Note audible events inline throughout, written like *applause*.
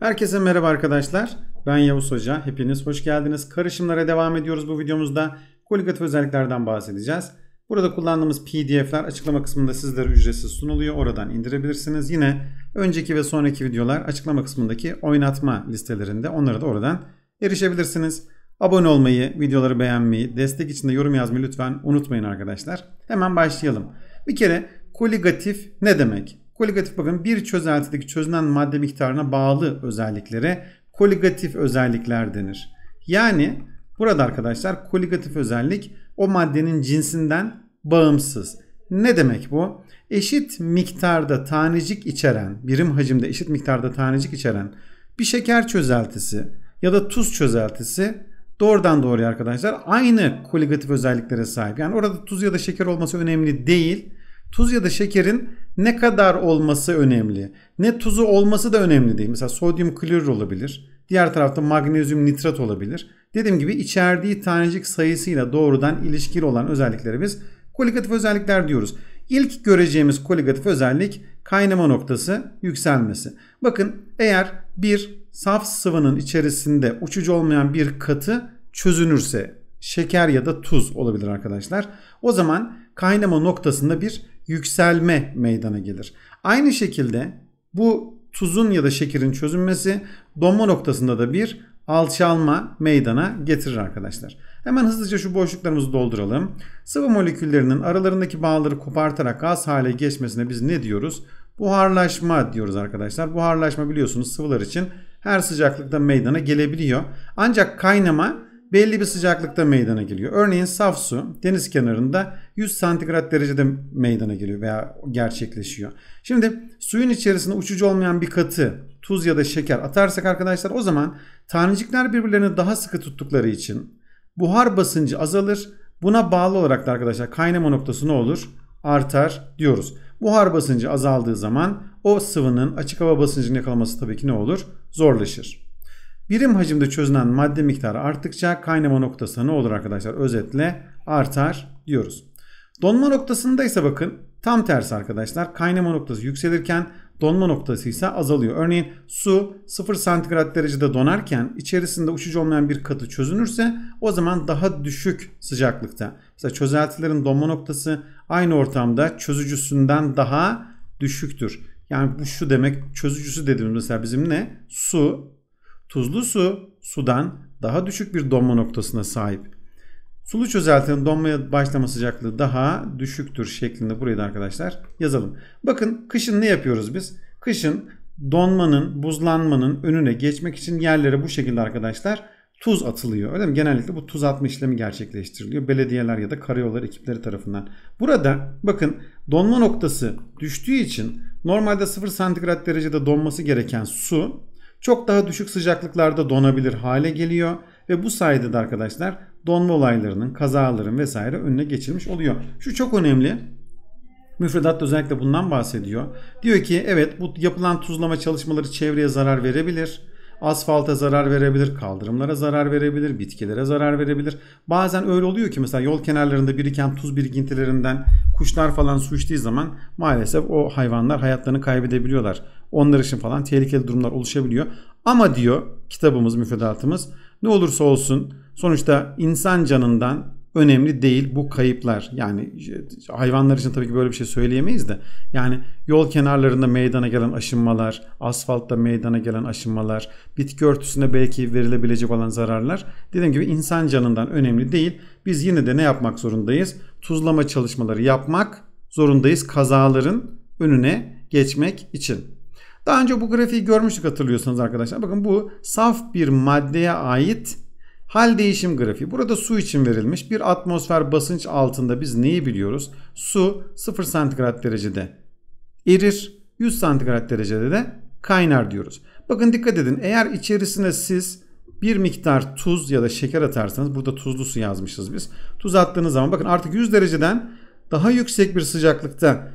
Herkese merhaba arkadaşlar. Ben Yavuz Hoca. Hepiniz hoş geldiniz. Karışımlara devam ediyoruz bu videomuzda. Koligatif özelliklerden bahsedeceğiz. Burada kullandığımız pdf'ler açıklama kısmında sizlere ücretsiz sunuluyor. Oradan indirebilirsiniz. Yine önceki ve sonraki videolar açıklama kısmındaki oynatma listelerinde. Onlara da oradan erişebilirsiniz. Abone olmayı, videoları beğenmeyi, destek için de yorum yazmayı lütfen unutmayın arkadaşlar. Hemen başlayalım. Bir kere koligatif ne demek? Koligatif bakın bir çözeltideki çözünen madde miktarına bağlı özelliklere koligatif özellikler denir. Yani burada arkadaşlar koligatif özellik o maddenin cinsinden bağımsız. Ne demek bu? Eşit miktarda tanecik içeren, birim hacimde eşit miktarda tanecik içeren bir şeker çözeltisi ya da tuz çözeltisi doğrudan doğruya arkadaşlar aynı koligatif özelliklere sahip. Yani orada tuz ya da şeker olması önemli değil. Tuz ya da şekerin ne kadar olması önemli. Ne tuzu olması da önemli değil. Mesela sodyum klorür olabilir. Diğer tarafta magnezyum nitrat olabilir. Dediğim gibi içerdiği tanecik sayısıyla doğrudan ilişkili olan özellikleri biz koligatif özellikler diyoruz. İlk göreceğimiz koligatif özellik kaynama noktası yükselmesi. Bakın eğer bir saf sıvının içerisinde uçucu olmayan bir katı çözünürse şeker ya da tuz olabilir arkadaşlar. O zaman kaynama noktasında bir yükselme meydana gelir. Aynı şekilde bu tuzun ya da şekerin çözünmesi donma noktasında da bir alçalma meydana getirir arkadaşlar. Hemen hızlıca şu boşluklarımızı dolduralım. Sıvı moleküllerinin aralarındaki bağları kopartarak gaz hale geçmesine biz ne diyoruz? Buharlaşma diyoruz arkadaşlar. Buharlaşma biliyorsunuz sıvılar için her sıcaklıkta meydana gelebiliyor. Ancak kaynama belli bir sıcaklıkta meydana geliyor. Örneğin saf su deniz kenarında 100 santigrat derecede meydana geliyor veya gerçekleşiyor. Şimdi suyun içerisinde uçucu olmayan bir katı tuz ya da şeker atarsak arkadaşlar o zaman tanecikler birbirlerini daha sıkı tuttukları için buhar basıncı azalır. Buna bağlı olarak da arkadaşlar kaynama noktası ne olur? Artar diyoruz. Buhar basıncı azaldığı zaman o sıvının açık hava basıncını yakalaması tabii ki ne olur? Zorlaşır. Birim hacimde çözünen madde miktarı arttıkça kaynama noktası ne olur arkadaşlar? Özetle artar diyoruz. Donma noktasında ise bakın tam tersi arkadaşlar. Kaynama noktası yükselirken donma noktası ise azalıyor. Örneğin su 0 santigrat derecede donarken içerisinde uçucu olmayan bir katı çözünürse o zaman daha düşük sıcaklıkta. Mesela çözeltilerin donma noktası aynı ortamda çözücüsünden daha düşüktür. Yani bu şu demek çözücüsü dediğimiz mesela bizim ne? Su Tuzlu su sudan daha düşük bir donma noktasına sahip. Sulu çözeltinin donmaya başlama sıcaklığı daha düşüktür şeklinde burayı da arkadaşlar yazalım. Bakın kışın ne yapıyoruz biz? Kışın donmanın, buzlanmanın önüne geçmek için yerlere bu şekilde arkadaşlar tuz atılıyor. Öyle mi? Genellikle bu tuz atma işlemi gerçekleştiriliyor. Belediyeler ya da karayolları ekipleri tarafından. Burada bakın donma noktası düştüğü için normalde 0 santigrat derecede donması gereken su çok daha düşük sıcaklıklarda donabilir hale geliyor ve bu sayede de arkadaşlar donma olaylarının, kazaların vesaire önüne geçilmiş oluyor. Şu çok önemli. Müfredat özellikle bundan bahsediyor. Diyor ki evet bu yapılan tuzlama çalışmaları çevreye zarar verebilir asfalta zarar verebilir, kaldırımlara zarar verebilir, bitkilere zarar verebilir. Bazen öyle oluyor ki mesela yol kenarlarında biriken tuz birikintilerinden kuşlar falan su içtiği zaman maalesef o hayvanlar hayatlarını kaybedebiliyorlar. Onlar için falan tehlikeli durumlar oluşabiliyor. Ama diyor kitabımız, müfredatımız ne olursa olsun sonuçta insan canından önemli değil bu kayıplar. Yani e, hayvanlar için tabii ki böyle bir şey söyleyemeyiz de. Yani yol kenarlarında meydana gelen aşınmalar, asfaltta meydana gelen aşınmalar, bitki örtüsüne belki verilebilecek olan zararlar dediğim gibi insan canından önemli değil. Biz yine de ne yapmak zorundayız? Tuzlama çalışmaları yapmak zorundayız kazaların önüne geçmek için. Daha önce bu grafiği görmüştük hatırlıyorsanız arkadaşlar. Bakın bu saf bir maddeye ait Hal değişim grafiği. Burada su için verilmiş. Bir atmosfer basınç altında biz neyi biliyoruz? Su 0 santigrat derecede erir. 100 santigrat derecede de kaynar diyoruz. Bakın dikkat edin. Eğer içerisine siz bir miktar tuz ya da şeker atarsanız burada tuzlu su yazmışız biz. Tuz attığınız zaman bakın artık 100 dereceden daha yüksek bir sıcaklıkta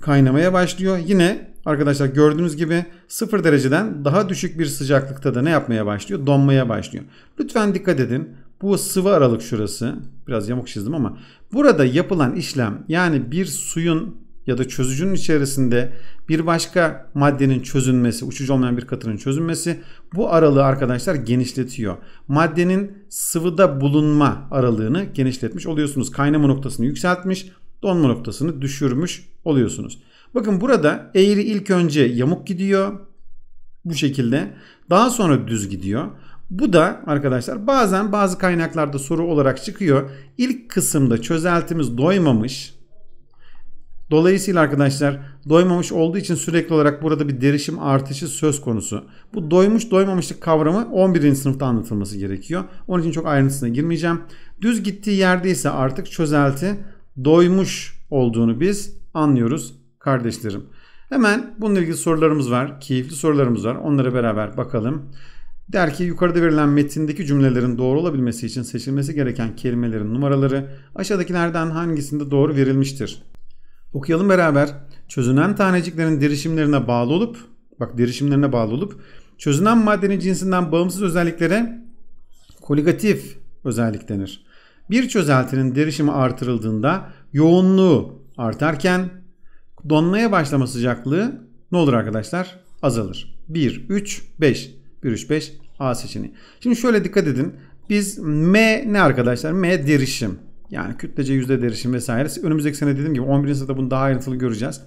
kaynamaya başlıyor. Yine arkadaşlar gördüğünüz gibi 0 dereceden daha düşük bir sıcaklıkta da ne yapmaya başlıyor? Donmaya başlıyor. Lütfen dikkat edin. Bu sıvı aralık şurası. Biraz yamuk çizdim ama burada yapılan işlem yani bir suyun ya da çözücünün içerisinde bir başka maddenin çözünmesi, uçucu olmayan bir katının çözünmesi bu aralığı arkadaşlar genişletiyor. Maddenin sıvıda bulunma aralığını genişletmiş oluyorsunuz. Kaynama noktasını yükseltmiş donma noktasını düşürmüş oluyorsunuz. Bakın burada eğri ilk önce yamuk gidiyor. Bu şekilde. Daha sonra düz gidiyor. Bu da arkadaşlar bazen bazı kaynaklarda soru olarak çıkıyor. İlk kısımda çözeltimiz doymamış. Dolayısıyla arkadaşlar doymamış olduğu için sürekli olarak burada bir derişim artışı söz konusu. Bu doymuş doymamışlık kavramı 11. sınıfta anlatılması gerekiyor. Onun için çok ayrıntısına girmeyeceğim. Düz gittiği yerde ise artık çözelti doymuş olduğunu biz anlıyoruz kardeşlerim. Hemen bununla ilgili sorularımız var. Keyifli sorularımız var. Onlara beraber bakalım. Der ki yukarıda verilen metindeki cümlelerin doğru olabilmesi için seçilmesi gereken kelimelerin numaraları aşağıdakilerden hangisinde doğru verilmiştir? Okuyalım beraber. Çözünen taneciklerin derişimlerine bağlı olup bak derişimlerine bağlı olup çözünen maddenin cinsinden bağımsız özelliklere koligatif özellik denir. Bir çözeltinin derişimi artırıldığında yoğunluğu artarken donmaya başlama sıcaklığı ne olur arkadaşlar? Azalır. 1, 3, 5. 1, 3, 5 A seçeneği. Şimdi şöyle dikkat edin. Biz M ne arkadaşlar? M derişim. Yani kütlece yüzde derişim vesaire. Önümüzdeki sene dediğim gibi 11. sınıfta bunu daha ayrıntılı göreceğiz.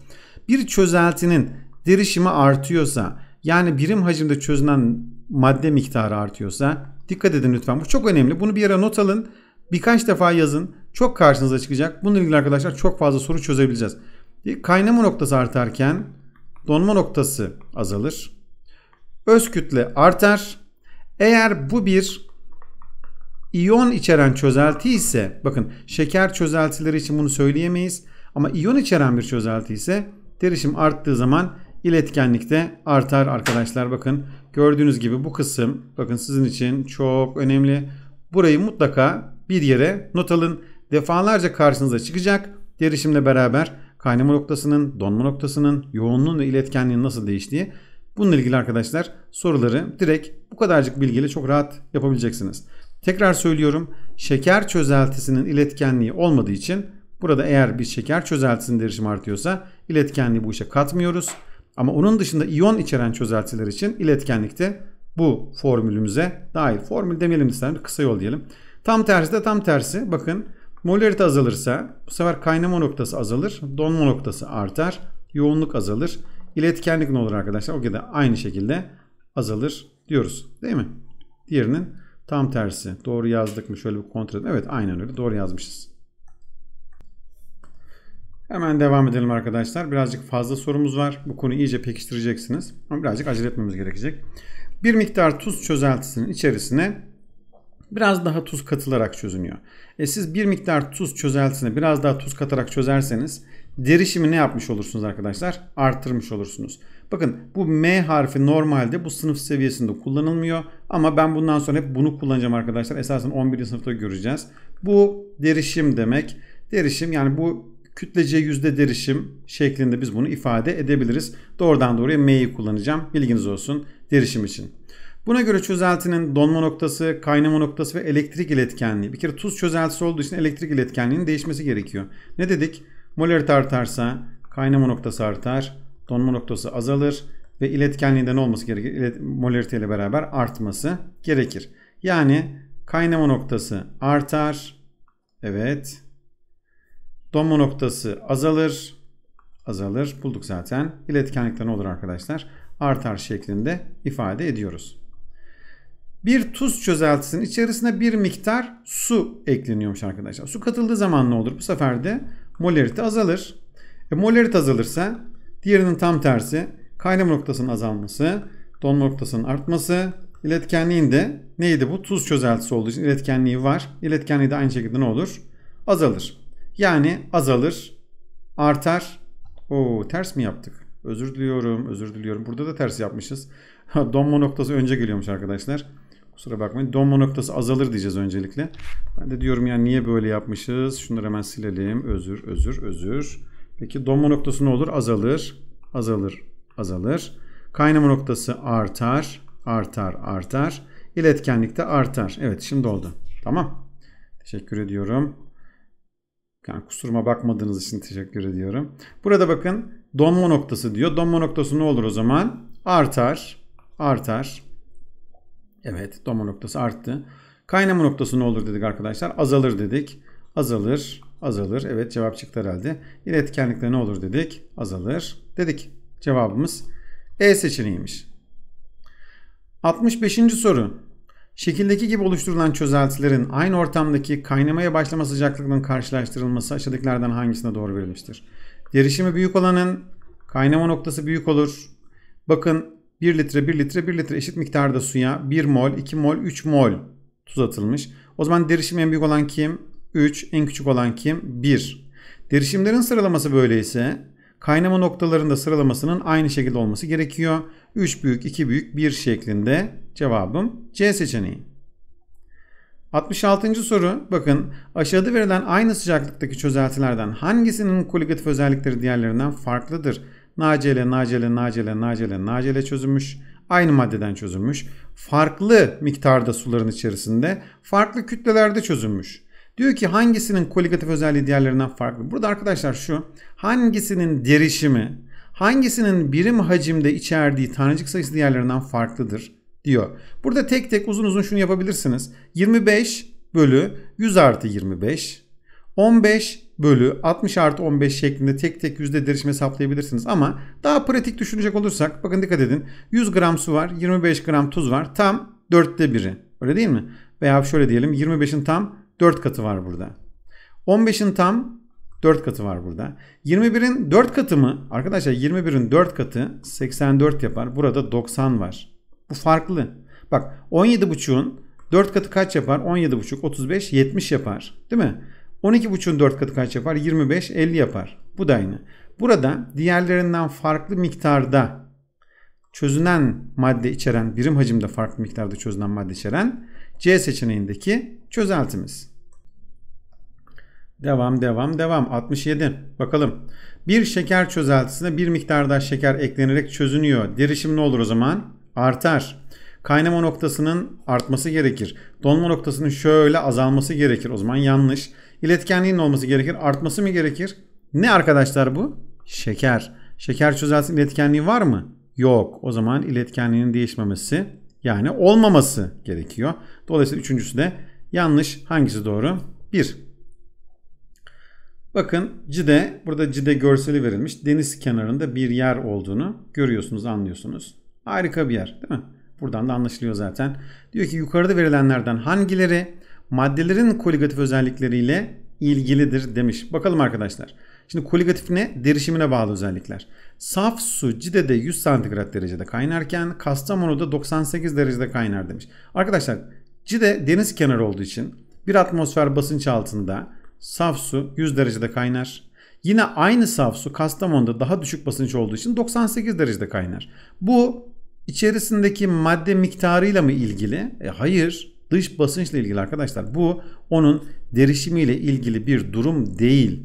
Bir çözeltinin derişimi artıyorsa yani birim hacimde çözünen madde miktarı artıyorsa dikkat edin lütfen. Bu çok önemli. Bunu bir yere not alın. Birkaç defa yazın. Çok karşınıza çıkacak. Bununla ilgili arkadaşlar çok fazla soru çözebileceğiz. Kaynama noktası artarken donma noktası azalır. Öz kütle artar. Eğer bu bir iyon içeren çözelti ise bakın şeker çözeltileri için bunu söyleyemeyiz. Ama iyon içeren bir çözelti ise derişim arttığı zaman iletkenlik de artar arkadaşlar. Bakın gördüğünüz gibi bu kısım bakın sizin için çok önemli. Burayı mutlaka bir yere not alın. Defalarca karşınıza çıkacak. Derişimle beraber kaynama noktasının, donma noktasının, yoğunluğun ve iletkenliğin nasıl değiştiği Bununla ilgili arkadaşlar soruları direkt bu kadarcık bilgiyle çok rahat yapabileceksiniz. Tekrar söylüyorum şeker çözeltisinin iletkenliği olmadığı için burada eğer bir şeker çözeltisinin derişimi artıyorsa iletkenliği bu işe katmıyoruz. Ama onun dışında iyon içeren çözeltiler için iletkenlikte bu formülümüze dahil Formül demeyelim istedim kısa yol diyelim. Tam tersi de tam tersi. Bakın molarite azalırsa bu sefer kaynama noktası azalır. Donma noktası artar. Yoğunluk azalır. İletkenlik ne olur arkadaşlar? O da aynı şekilde azalır diyoruz. Değil mi? Diğerinin tam tersi. Doğru yazdık mı? Şöyle bir kontrol edelim. Evet aynen öyle. Doğru yazmışız. Hemen devam edelim arkadaşlar. Birazcık fazla sorumuz var. Bu konuyu iyice pekiştireceksiniz. Ama birazcık acele etmemiz gerekecek. Bir miktar tuz çözeltisinin içerisine biraz daha tuz katılarak çözünüyor. E siz bir miktar tuz çözeltisine biraz daha tuz katarak çözerseniz derişimi ne yapmış olursunuz arkadaşlar? Artırmış olursunuz. Bakın bu M harfi normalde bu sınıf seviyesinde kullanılmıyor. Ama ben bundan sonra hep bunu kullanacağım arkadaşlar. Esasen 11. sınıfta göreceğiz. Bu derişim demek. Derişim yani bu kütlece yüzde derişim şeklinde biz bunu ifade edebiliriz. Doğrudan doğruya M'yi kullanacağım. Bilginiz olsun derişim için. Buna göre çözeltinin donma noktası, kaynama noktası ve elektrik iletkenliği. Bir kere tuz çözeltisi olduğu için elektrik iletkenliğinin değişmesi gerekiyor. Ne dedik? Molarite artarsa kaynama noktası artar, donma noktası azalır ve iletkenliğinde ne olması gerekir. İlet, molarite ile beraber artması gerekir. Yani kaynama noktası artar. Evet. Donma noktası azalır. Azalır. Bulduk zaten. ne olur arkadaşlar? Artar şeklinde ifade ediyoruz bir tuz çözeltisinin içerisine bir miktar su ekleniyormuş arkadaşlar. Su katıldığı zaman ne olur? Bu sefer de molarite azalır. E, molarite azalırsa diğerinin tam tersi kaynama noktasının azalması, donma noktasının artması, iletkenliğin de neydi bu? Tuz çözeltisi olduğu için iletkenliği var. İletkenliği de aynı şekilde ne olur? Azalır. Yani azalır, artar. Oo ters mi yaptık? Özür diliyorum, özür diliyorum. Burada da ters yapmışız. *laughs* donma noktası önce geliyormuş arkadaşlar. Kusura bakmayın. Donma noktası azalır diyeceğiz öncelikle. Ben de diyorum yani niye böyle yapmışız? Şunları hemen silelim. Özür, özür, özür. Peki donma noktası ne olur? Azalır, azalır, azalır. Kaynama noktası artar, artar, artar. İletkenlik de artar. Evet şimdi oldu. Tamam. Teşekkür ediyorum. Yani kusuruma bakmadığınız için teşekkür ediyorum. Burada bakın donma noktası diyor. Donma noktası ne olur o zaman? Artar, artar, Evet donma noktası arttı. Kaynama noktası ne olur dedik arkadaşlar. Azalır dedik. Azalır. Azalır. Evet cevap çıktı herhalde. İletkenlikte ne olur dedik. Azalır. Dedik. Cevabımız E seçeneğiymiş. 65. soru. Şekildeki gibi oluşturulan çözeltilerin aynı ortamdaki kaynamaya başlama sıcaklığının karşılaştırılması aşağıdakilerden hangisine doğru verilmiştir? Derişimi büyük olanın kaynama noktası büyük olur. Bakın 1 litre 1 litre 1 litre eşit miktarda suya 1 mol 2 mol 3 mol tuz atılmış. O zaman derişim en büyük olan kim? 3 en küçük olan kim? 1. Derişimlerin sıralaması böyleyse kaynama noktalarında sıralamasının aynı şekilde olması gerekiyor. 3 büyük 2 büyük 1 şeklinde cevabım C seçeneği. 66. soru bakın aşağıda verilen aynı sıcaklıktaki çözeltilerden hangisinin koligatif özellikleri diğerlerinden farklıdır? Nacele, nacele, nacele, nacele, nacele çözülmüş. Aynı maddeden çözülmüş. Farklı miktarda suların içerisinde, farklı kütlelerde çözülmüş. Diyor ki hangisinin koligatif özelliği diğerlerinden farklı? Burada arkadaşlar şu hangisinin derişimi hangisinin birim hacimde içerdiği tanecik sayısı diğerlerinden farklıdır diyor. Burada tek tek uzun uzun şunu yapabilirsiniz. 25 bölü 100 artı 25 15 bölü 60 artı 15 şeklinde tek tek yüzde derişim hesaplayabilirsiniz. Ama daha pratik düşünecek olursak bakın dikkat edin 100 gram su var 25 gram tuz var tam 4'te biri öyle değil mi? Veya şöyle diyelim 25'in tam 4 katı var burada. 15'in tam 4 katı var burada. 21'in 4 katı mı? Arkadaşlar 21'in 4 katı 84 yapar. Burada 90 var. Bu farklı. Bak 17.5'un 4 katı kaç yapar? 17.5 35 70 yapar. Değil mi? 12.5'un 4 katı kaç yapar? 25, 50 yapar. Bu da aynı. Burada diğerlerinden farklı miktarda çözünen madde içeren, birim hacimde farklı miktarda çözünen madde içeren C seçeneğindeki çözeltimiz. Devam devam devam. 67. Bakalım. Bir şeker çözeltisine bir miktar daha şeker eklenerek çözünüyor. Derişim ne olur o zaman? Artar. Kaynama noktasının artması gerekir. Donma noktasının şöyle azalması gerekir. O zaman yanlış. İletkenliğin olması gerekir. Artması mı gerekir? Ne arkadaşlar bu? Şeker. Şeker çözelsin iletkenliği var mı? Yok. O zaman iletkenliğinin değişmemesi yani olmaması gerekiyor. Dolayısıyla üçüncüsü de yanlış. Hangisi doğru? 1. Bakın cide burada cide görseli verilmiş. Deniz kenarında bir yer olduğunu görüyorsunuz, anlıyorsunuz. Harika bir yer değil mi? Buradan da anlaşılıyor zaten. Diyor ki yukarıda verilenlerden hangileri maddelerin koligatif özellikleriyle ilgilidir demiş. Bakalım arkadaşlar. Şimdi koligatif ne? Derişimine bağlı özellikler. Saf su Cide'de 100 santigrat derecede kaynarken Kastamonu'da 98 derecede kaynar demiş. Arkadaşlar Cide deniz kenarı olduğu için bir atmosfer basınç altında saf su 100 derecede kaynar. Yine aynı saf su Kastamonu'da daha düşük basınç olduğu için 98 derecede kaynar. Bu içerisindeki madde miktarıyla mı ilgili? E hayır. Dış basınçla ilgili arkadaşlar bu onun derişimiyle ilgili bir durum değil.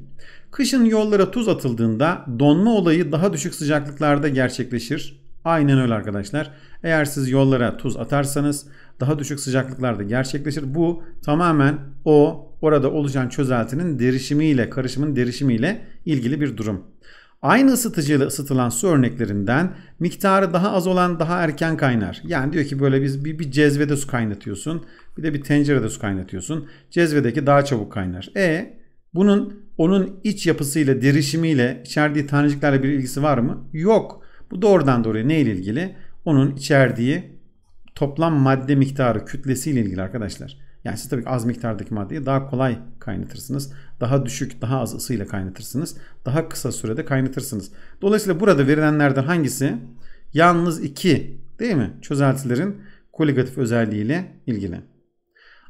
Kışın yollara tuz atıldığında donma olayı daha düşük sıcaklıklarda gerçekleşir. Aynen öyle arkadaşlar. Eğer siz yollara tuz atarsanız daha düşük sıcaklıklarda gerçekleşir. Bu tamamen o orada oluşan çözeltinin derişimiyle, karışımın derişimiyle ilgili bir durum. Aynı ısıtıcıyla ısıtılan su örneklerinden miktarı daha az olan daha erken kaynar. Yani diyor ki böyle biz bir, bir cezvede su kaynatıyorsun. Bir de bir tencerede su kaynatıyorsun. Cezvedeki daha çabuk kaynar. E bunun onun iç yapısıyla, derişimiyle, içerdiği taneciklerle bir ilgisi var mı? Yok. Bu doğrudan doğruya ne ile ilgili? Onun içerdiği toplam madde miktarı kütlesiyle ilgili arkadaşlar. Yani siz tabii az miktardaki maddeyi daha kolay kaynatırsınız. Daha düşük, daha az ısıyla kaynatırsınız. Daha kısa sürede kaynatırsınız. Dolayısıyla burada verilenlerden hangisi? Yalnız 2 değil mi? Çözeltilerin koligatif özelliğiyle ilgili.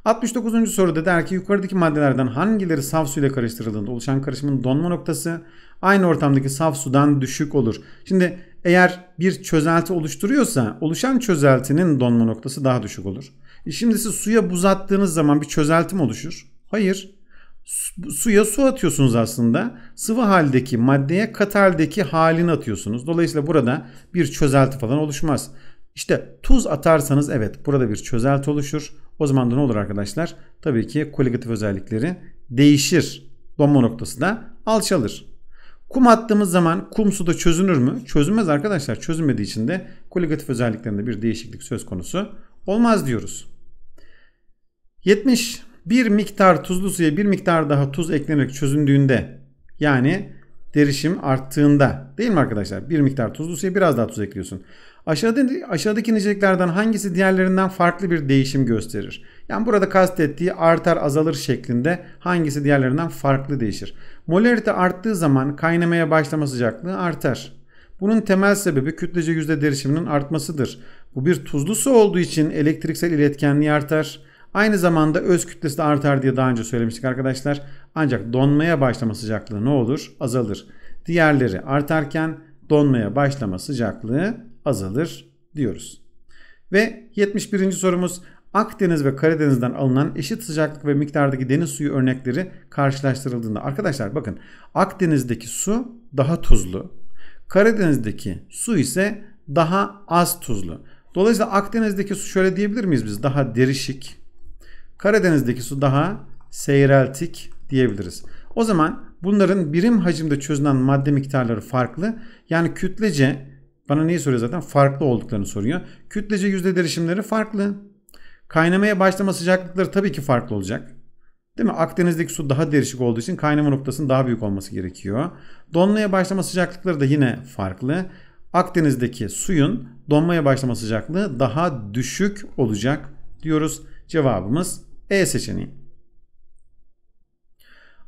69. soruda der ki yukarıdaki maddelerden hangileri saf su ile karıştırıldığında oluşan karışımın donma noktası aynı ortamdaki saf sudan düşük olur. Şimdi eğer bir çözelti oluşturuyorsa oluşan çözeltinin donma noktası daha düşük olur şimdi siz suya buz attığınız zaman bir çözeltim oluşur. Hayır. suya su atıyorsunuz aslında. Sıvı haldeki maddeye katı haldeki halini atıyorsunuz. Dolayısıyla burada bir çözelti falan oluşmaz. İşte tuz atarsanız evet burada bir çözelti oluşur. O zaman da ne olur arkadaşlar? Tabii ki kolektif özellikleri değişir. Donma noktası da alçalır. Kum attığımız zaman kum suda çözünür mü? Çözünmez arkadaşlar. Çözünmediği için de kolektif özelliklerinde bir değişiklik söz konusu olmaz diyoruz. 70 bir miktar tuzlu suya bir miktar daha tuz eklenerek çözündüğünde yani derişim arttığında değil mi arkadaşlar? Bir miktar tuzlu suya biraz daha tuz ekliyorsun. Aşağıda, aşağıdaki niceliklerden hangisi diğerlerinden farklı bir değişim gösterir? Yani burada kastettiği artar azalır şeklinde hangisi diğerlerinden farklı değişir? Molarite arttığı zaman kaynamaya başlama sıcaklığı artar. Bunun temel sebebi kütlece yüzde derişiminin artmasıdır. Bu bir tuzlu su olduğu için elektriksel iletkenliği artar. Aynı zamanda öz kütlesi de artar diye daha önce söylemiştik arkadaşlar. Ancak donmaya başlama sıcaklığı ne olur? Azalır. Diğerleri artarken donmaya başlama sıcaklığı azalır diyoruz. Ve 71. sorumuz Akdeniz ve Karadeniz'den alınan eşit sıcaklık ve miktardaki deniz suyu örnekleri karşılaştırıldığında arkadaşlar bakın Akdeniz'deki su daha tuzlu, Karadeniz'deki su ise daha az tuzlu. Dolayısıyla Akdeniz'deki su şöyle diyebilir miyiz biz? Daha derişik. Karadeniz'deki su daha seyreltik diyebiliriz. O zaman bunların birim hacimde çözünen madde miktarları farklı. Yani kütlece bana neyi soruyor zaten? Farklı olduklarını soruyor. Kütlece yüzde derişimleri farklı. Kaynamaya başlama sıcaklıkları tabii ki farklı olacak. Değil mi? Akdeniz'deki su daha derişik olduğu için kaynama noktasının daha büyük olması gerekiyor. Donmaya başlama sıcaklıkları da yine farklı. Akdeniz'deki suyun donmaya başlama sıcaklığı daha düşük olacak diyoruz. Cevabımız E seçeneği.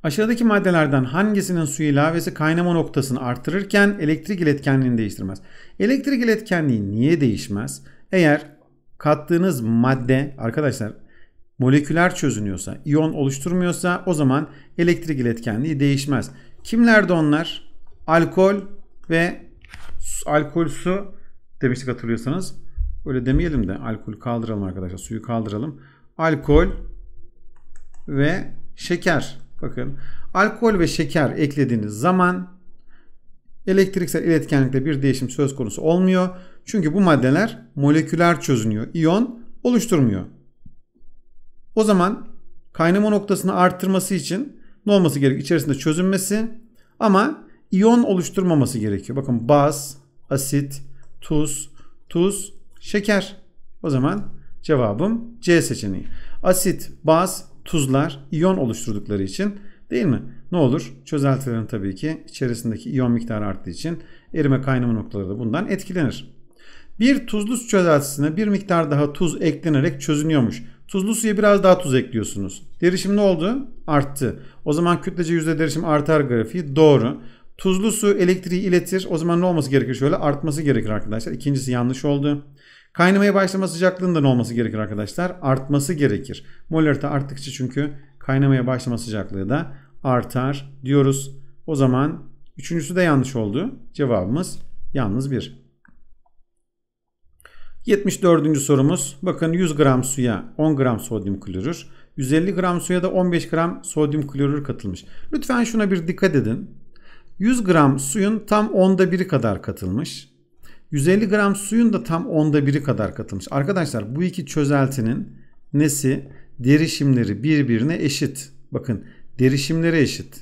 Aşağıdaki maddelerden hangisinin suyu ilavesi kaynama noktasını artırırken elektrik iletkenliğini değiştirmez? Elektrik iletkenliği niye değişmez? Eğer kattığınız madde arkadaşlar moleküler çözünüyorsa, iyon oluşturmuyorsa o zaman elektrik iletkenliği değişmez. Kimlerde onlar? Alkol ve alkol su demiştik hatırlıyorsanız. Öyle demeyelim de alkol kaldıralım arkadaşlar. Suyu kaldıralım. Alkol ve şeker. Bakın alkol ve şeker eklediğiniz zaman elektriksel iletkenlikte bir değişim söz konusu olmuyor. Çünkü bu maddeler moleküler çözünüyor. İyon oluşturmuyor. O zaman kaynama noktasını arttırması için ne olması gerekiyor? İçerisinde çözünmesi ama iyon oluşturmaması gerekiyor. Bakın baz, asit, tuz, tuz, şeker. O zaman cevabım C seçeneği. Asit, baz, tuzlar iyon oluşturdukları için değil mi? Ne olur? Çözeltilerin tabii ki içerisindeki iyon miktarı arttığı için erime kaynama noktaları da bundan etkilenir. Bir tuzlu çözeltisine bir miktar daha tuz eklenerek çözünüyormuş. Tuzlu suya biraz daha tuz ekliyorsunuz. Derişim ne oldu? Arttı. O zaman kütlece yüzde derişim artar grafiği doğru. Tuzlu su elektriği iletir. O zaman ne olması gerekir? Şöyle artması gerekir arkadaşlar. İkincisi yanlış oldu. Kaynamaya başlama sıcaklığında ne olması gerekir arkadaşlar? Artması gerekir. Molarite arttıkça çünkü kaynamaya başlama sıcaklığı da artar diyoruz. O zaman üçüncüsü de yanlış oldu. Cevabımız yalnız bir. 74. sorumuz. Bakın 100 gram suya 10 gram sodyum klorür, 150 gram suya da 15 gram sodyum klorür katılmış. Lütfen şuna bir dikkat edin. 100 gram suyun tam onda biri kadar katılmış. 150 gram suyun da tam onda biri kadar katılmış. Arkadaşlar bu iki çözeltinin nesi? Derişimleri birbirine eşit. Bakın derişimleri eşit.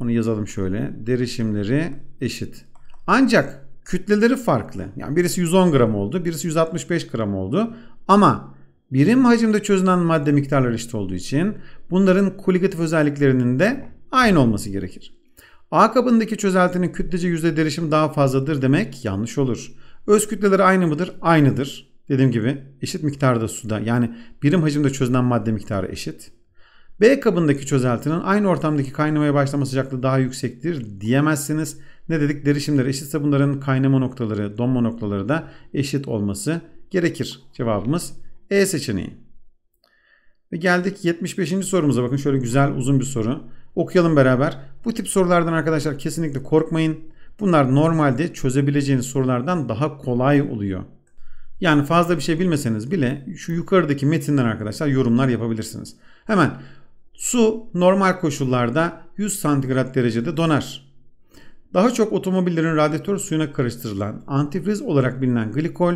Onu yazalım şöyle. Derişimleri eşit. Ancak kütleleri farklı. Yani birisi 110 gram oldu, birisi 165 gram oldu. Ama birim hacimde çözünen madde miktarları eşit olduğu için bunların kuligatif özelliklerinin de aynı olması gerekir. A kabındaki çözeltinin kütlece yüzde derişim daha fazladır demek yanlış olur. Öz kütleleri aynı mıdır? Aynıdır. Dediğim gibi eşit miktarda suda yani birim hacimde çözünen madde miktarı eşit. B kabındaki çözeltinin aynı ortamdaki kaynamaya başlama sıcaklığı daha yüksektir diyemezsiniz ne dedik derişimler eşitse bunların kaynama noktaları, donma noktaları da eşit olması gerekir. Cevabımız E seçeneği. Ve geldik 75. sorumuza. Bakın şöyle güzel uzun bir soru. Okuyalım beraber. Bu tip sorulardan arkadaşlar kesinlikle korkmayın. Bunlar normalde çözebileceğiniz sorulardan daha kolay oluyor. Yani fazla bir şey bilmeseniz bile şu yukarıdaki metinden arkadaşlar yorumlar yapabilirsiniz. Hemen su normal koşullarda 100 santigrat derecede donar. Daha çok otomobillerin radyatör suyuna karıştırılan antifriz olarak bilinen glikol,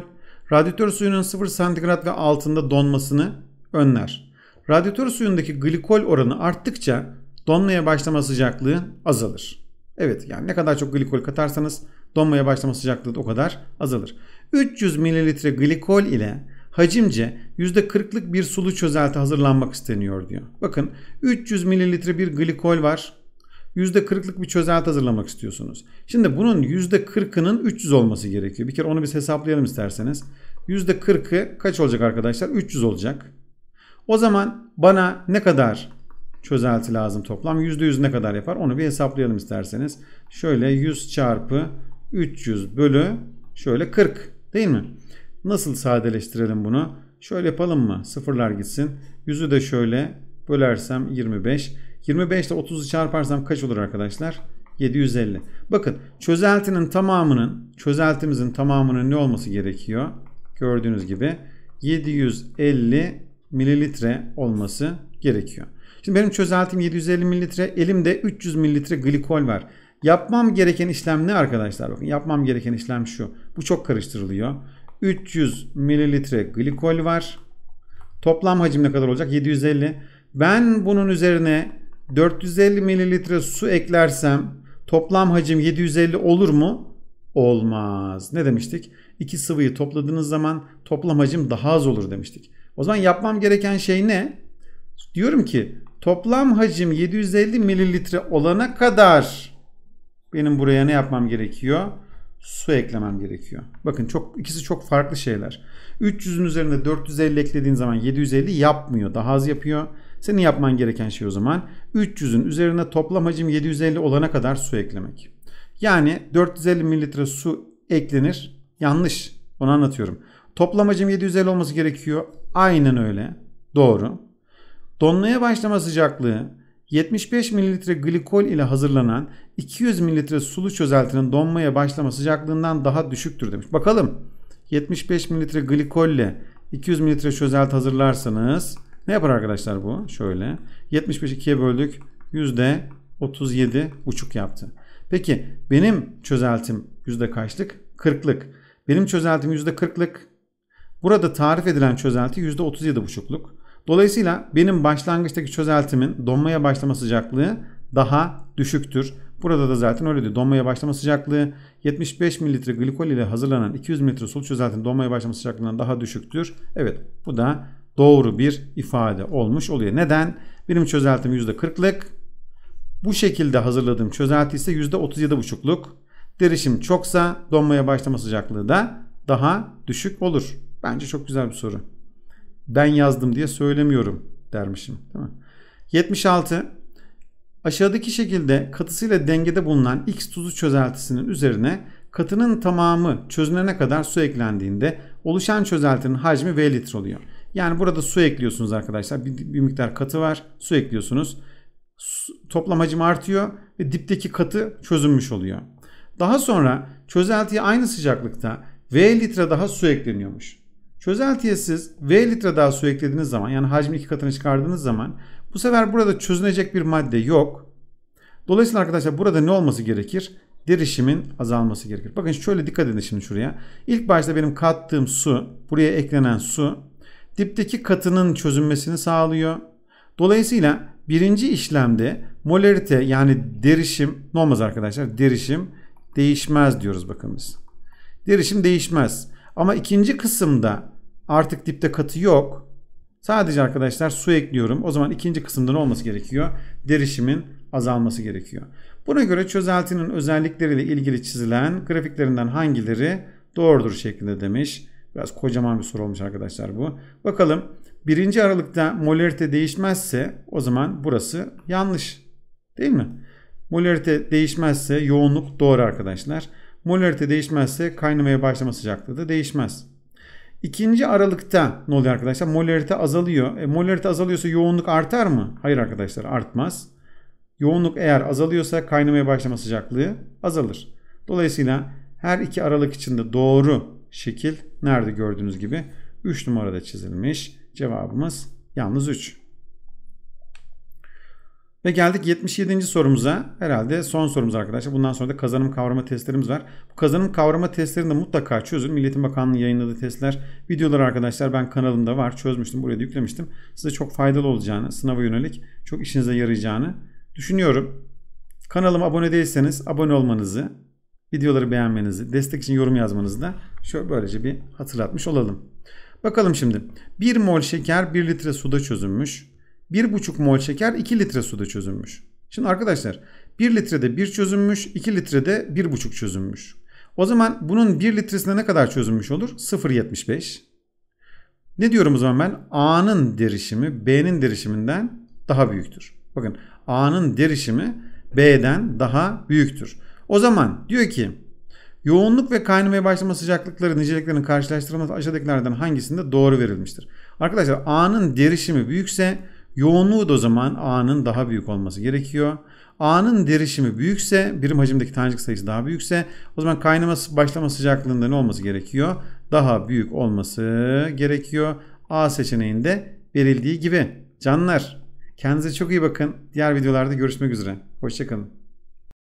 radyatör suyunun 0 santigrat ve altında donmasını önler. Radyatör suyundaki glikol oranı arttıkça donmaya başlama sıcaklığı azalır. Evet yani ne kadar çok glikol katarsanız donmaya başlama sıcaklığı da o kadar azalır. 300 ml glikol ile hacimce %40'lık bir sulu çözelti hazırlanmak isteniyor diyor. Bakın 300 ml bir glikol var. %40'lık bir çözelti hazırlamak istiyorsunuz. Şimdi bunun %40'ının 300 olması gerekiyor. Bir kere onu biz hesaplayalım isterseniz. %40'ı kaç olacak arkadaşlar? 300 olacak. O zaman bana ne kadar çözelti lazım toplam? %100 ne kadar yapar? Onu bir hesaplayalım isterseniz. Şöyle 100 çarpı 300 bölü şöyle 40 değil mi? Nasıl sadeleştirelim bunu? Şöyle yapalım mı? Sıfırlar gitsin. 100'ü de şöyle bölersem 25. 25 ile 30'u çarparsam kaç olur arkadaşlar? 750. Bakın çözeltinin tamamının çözeltimizin tamamının ne olması gerekiyor? Gördüğünüz gibi 750 mililitre olması gerekiyor. Şimdi benim çözeltim 750 mililitre. Elimde 300 mililitre glikol var. Yapmam gereken işlem ne arkadaşlar? Bakın yapmam gereken işlem şu. Bu çok karıştırılıyor. 300 mililitre glikol var. Toplam hacim ne kadar olacak? 750. Ben bunun üzerine 450 mililitre su eklersem toplam hacim 750 olur mu? Olmaz. Ne demiştik? İki sıvıyı topladığınız zaman toplam hacim daha az olur demiştik. O zaman yapmam gereken şey ne? Diyorum ki toplam hacim 750 mililitre olana kadar benim buraya ne yapmam gerekiyor? Su eklemem gerekiyor. Bakın çok ikisi çok farklı şeyler. 300'ün üzerinde 450 eklediğin zaman 750 yapmıyor. Daha az yapıyor. Senin yapman gereken şey o zaman 300'ün üzerine toplam hacim 750 olana kadar su eklemek. Yani 450 mililitre su eklenir. Yanlış. Onu anlatıyorum. Toplam hacim 750 olması gerekiyor. Aynen öyle. Doğru. Donmaya başlama sıcaklığı 75 mililitre glikol ile hazırlanan 200 mililitre sulu çözeltinin donmaya başlama sıcaklığından daha düşüktür demiş. Bakalım 75 mililitre glikol ile 200 mililitre çözelti hazırlarsanız ne yapar arkadaşlar bu? Şöyle. 75'i 2'ye böldük. %37 buçuk yaptı. Peki benim çözeltim yüzde kaçlık? 40'lık. Benim çözeltim yüzde 40'lık. Burada tarif edilen çözelti yüzde 37 buçukluk. Dolayısıyla benim başlangıçtaki çözeltimin donmaya başlama sıcaklığı daha düşüktür. Burada da zaten öyle diyor. Donmaya başlama sıcaklığı 75 mililitre glikol ile hazırlanan 200 mililitre sulu çözeltinin donmaya başlama sıcaklığından daha düşüktür. Evet bu da doğru bir ifade olmuş oluyor. Neden? Benim çözeltim %40'lık. Bu şekilde hazırladığım çözelti ise %37,5'luk. Derişim çoksa donmaya başlama sıcaklığı da daha düşük olur. Bence çok güzel bir soru. Ben yazdım diye söylemiyorum dermişim. Değil mi? 76. Aşağıdaki şekilde katısıyla dengede bulunan X tuzu çözeltisinin üzerine katının tamamı çözünene kadar su eklendiğinde oluşan çözeltinin hacmi V litre oluyor. Yani burada su ekliyorsunuz arkadaşlar. Bir, bir miktar katı var. Su ekliyorsunuz. Su, toplam hacim artıyor ve dipteki katı çözünmüş oluyor. Daha sonra çözeltiye aynı sıcaklıkta V litre daha su ekleniyormuş. Çözeltiye siz V litre daha su eklediğiniz zaman yani hacmin iki katını çıkardığınız zaman bu sefer burada çözünecek bir madde yok. Dolayısıyla arkadaşlar burada ne olması gerekir? Derişimin azalması gerekir. Bakın şöyle dikkat edin şimdi şuraya. İlk başta benim kattığım su, buraya eklenen su dipteki katının çözünmesini sağlıyor. Dolayısıyla birinci işlemde molarite yani derişim ne olmaz arkadaşlar? Derişim değişmez diyoruz bakın biz. Derişim değişmez. Ama ikinci kısımda artık dipte katı yok. Sadece arkadaşlar su ekliyorum. O zaman ikinci kısımda ne olması gerekiyor? Derişimin azalması gerekiyor. Buna göre çözeltinin özellikleriyle ilgili çizilen grafiklerinden hangileri doğrudur şeklinde demiş. Biraz kocaman bir soru olmuş arkadaşlar bu. Bakalım 1. Aralık'ta molarite değişmezse o zaman burası yanlış. Değil mi? Molarite değişmezse yoğunluk doğru arkadaşlar. Molarite değişmezse kaynamaya başlama sıcaklığı da değişmez. İkinci aralıkta ne oluyor arkadaşlar? Molarite azalıyor. E, molarite azalıyorsa yoğunluk artar mı? Hayır arkadaşlar artmaz. Yoğunluk eğer azalıyorsa kaynamaya başlama sıcaklığı azalır. Dolayısıyla her iki aralık içinde doğru şekil nerede gördüğünüz gibi 3 numarada çizilmiş. Cevabımız yalnız 3. Ve geldik 77. sorumuza. Herhalde son sorumuz arkadaşlar. Bundan sonra da kazanım kavrama testlerimiz var. Bu kazanım kavrama testlerini de mutlaka çözün. Milliyetin Bakanlığı yayınladığı testler videoları arkadaşlar ben kanalımda var. Çözmüştüm. Buraya da yüklemiştim. Size çok faydalı olacağını, sınava yönelik çok işinize yarayacağını düşünüyorum. Kanalıma abone değilseniz abone olmanızı, videoları beğenmenizi, destek için yorum yazmanızı da şöyle böylece bir hatırlatmış olalım. Bakalım şimdi. 1 mol şeker 1 litre suda çözünmüş. 1,5 mol şeker 2 litre suda çözünmüş. Şimdi arkadaşlar 1 litrede 1 çözünmüş, 2 litrede 1,5 çözünmüş. O zaman bunun 1 litresinde ne kadar çözünmüş olur? 0,75. Ne diyorum o zaman ben? A'nın derişimi B'nin derişiminden daha büyüktür. Bakın A'nın derişimi B'den daha büyüktür. O zaman diyor ki yoğunluk ve kaynamaya başlama sıcaklıkları niceliklerinin karşılaştırılması aşağıdakilerden hangisinde doğru verilmiştir? Arkadaşlar A'nın derişimi büyükse yoğunluğu da o zaman A'nın daha büyük olması gerekiyor. A'nın derişimi büyükse, birim hacimdeki tanecik sayısı daha büyükse o zaman kaynama başlama sıcaklığında ne olması gerekiyor? Daha büyük olması gerekiyor. A seçeneğinde verildiği gibi. Canlar kendinize çok iyi bakın. Diğer videolarda görüşmek üzere. Hoşçakalın.